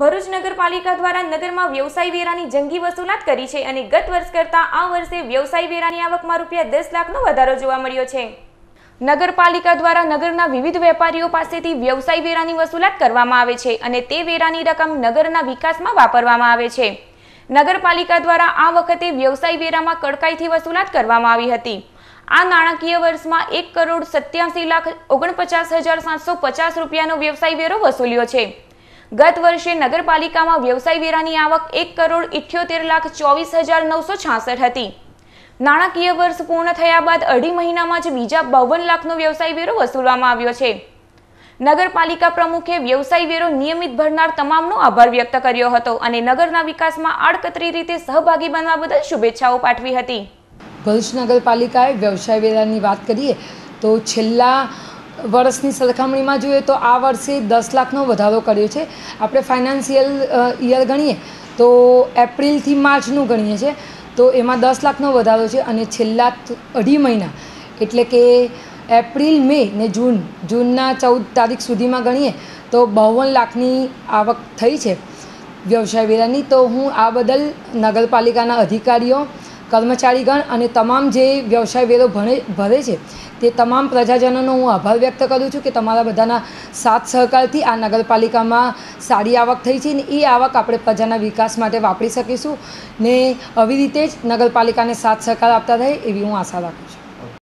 ભરૂચ નગરપાલિકા દ્વારા નગરમાં વ્યવસાય વેરાની જંગી વસૂલાત કરી છે અને ગત વર્ષ કરતાં આ વર્ષે વ્યવસાય વેરાની આવકમાં રૂપિયા દસ લાખનો વધારો જોવા મળ્યો છે નગરપાલિકા દ્વારા નગરના વિવિધ વેપારીઓ પાસેથી વ્યવસાય વેરાની વસૂલાત કરવામાં આવે છે અને તે વેરાની રકમ નગરના વિકાસમાં વાપરવામાં આવે છે નગરપાલિકા દ્વારા આ વખતે વ્યવસાય વેરામાં કડકાઈથી વસૂલાત કરવામાં આવી હતી આ નાણાકીય વર્ષમાં એક કરોડ સત્યાસી લાખ ઓગણપચાસ હજાર સાતસો પચાસ રૂપિયાનો વ્યવસાય વેરો વસૂલ્યો છે ગત વર્ષે નગરપાલિકામાં વ્યવસાય વેરાની આવક એક કરોડ ઇઠ્યોતેર લાખ ચોવીસ હજાર નવસો છાસઠ હતી નાણાકીય વર્ષ પૂર્ણ થયા બાદ અઢી મહિનામાં જ બીજા બાવન લાખનો વ્યવસાય વેરો વસૂલવામાં આવ્યો છે નગરપાલિકા પ્રમુખે વ્યવસાય વેરો નિયમિત ભરનાર તમામનો આભાર વ્યક્ત કર્યો હતો અને નગરના વિકાસમાં આડકતરી રીતે સહભાગી બનવા બદલ શુભેચ્છાઓ પાઠવી હતી ભરૂચ નગરપાલિકાએ વ્યવસાય વેરાની વાત કરીએ તો છેલ્લા વર્ષની સરખામણીમાં જોઈએ તો આ વર્ષે દસ લાખનો વધારો કર્યો છે આપણે ફાઇનાન્સિયલ ઇયર ગણીએ તો એપ્રિલથી માર્ચનું ગણીએ છીએ તો એમાં દસ લાખનો વધારો છે અને છેલ્લા અઢી મહિના એટલે કે એપ્રિલ મે ને જૂન જૂનના ચૌદ તારીખ સુધીમાં ગણીએ તો બાવન લાખની આવક થઈ છે વ્યવસાય વેરાની તો હું આ બદલ નગરપાલિકાના અધિકારીઓ કર્મચારીગણ અને તમામ જે વ્યવસાય વેરો ભણે ભરે છે તે તમામ પ્રજાજનોનો હું આભાર વ્યક્ત કરું છું કે તમારા બધાના સાથ સહકારથી આ નગરપાલિકામાં સારી આવક થઈ છે ને એ આવક આપણે પ્રજાના વિકાસ માટે વાપરી શકીશું ને આવી રીતે જ નગરપાલિકાને સાથ સહકાર આપતા રહે એવી હું આશા રાખું છું